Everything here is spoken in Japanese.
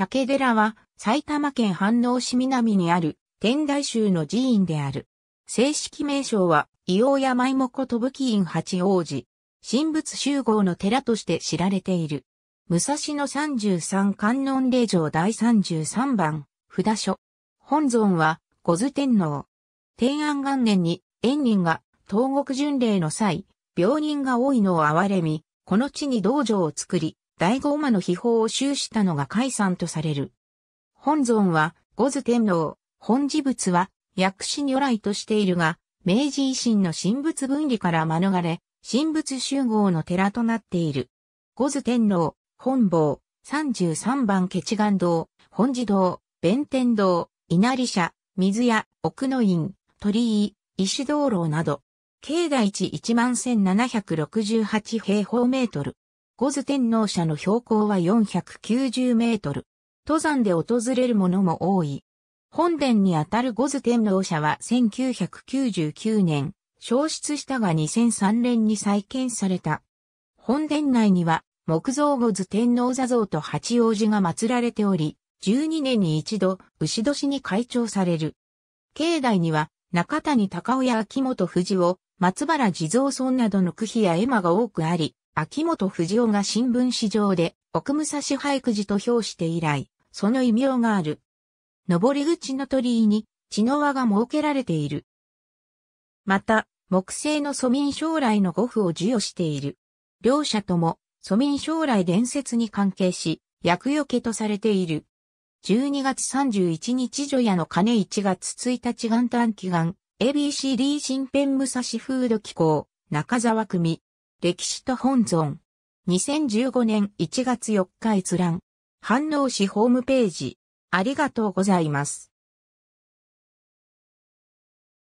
竹寺は埼玉県飯能市南にある天台宗の寺院である。正式名称は、伊王屋舞と武ぶ院八王子、神仏集合の寺として知られている。武蔵野三十三観音霊場第三十三番、札所。本尊は、五頭天皇。天安元年に、縁人が、東国巡礼の際、病人が多いのを憐れみ、この地に道場を作り、第五馬の秘宝を収したのが解散とされる。本尊は、五頭天皇、本事物は、薬師如来としているが、明治維新の神仏分離から免れ、神仏集合の寺となっている。五頭天皇、本坊、33番ケチガン堂、本寺堂、弁天堂、稲荷社、水屋、奥の院、鳥居、石道路など、境内地1万1768平方メートル。五頭天皇社の標高は490メートル。登山で訪れる者も多い。本殿にあたる五頭天皇社は1999年、消失したが2003年に再建された。本殿内には、木造五頭天皇座像と八王子が祀られており、12年に一度、牛年に開庁される。境内には、中谷高尾や秋元富士を、松原地蔵村などの区碑や絵馬が多くあり、秋元不二が新聞紙上で、奥武蔵俳句寺と評して以来、その異名がある。登り口の鳥居に、血の輪が設けられている。また、木製の蘇民将来の五符を授与している。両者とも、蘇民将来伝説に関係し、厄除けとされている。12月31日除夜の鐘1月1日元旦祈願、ABCD 新編武蔵フード機構、中沢組。歴史と本尊。2015年1月4日閲覧。反応しホームページ。ありがとうございます。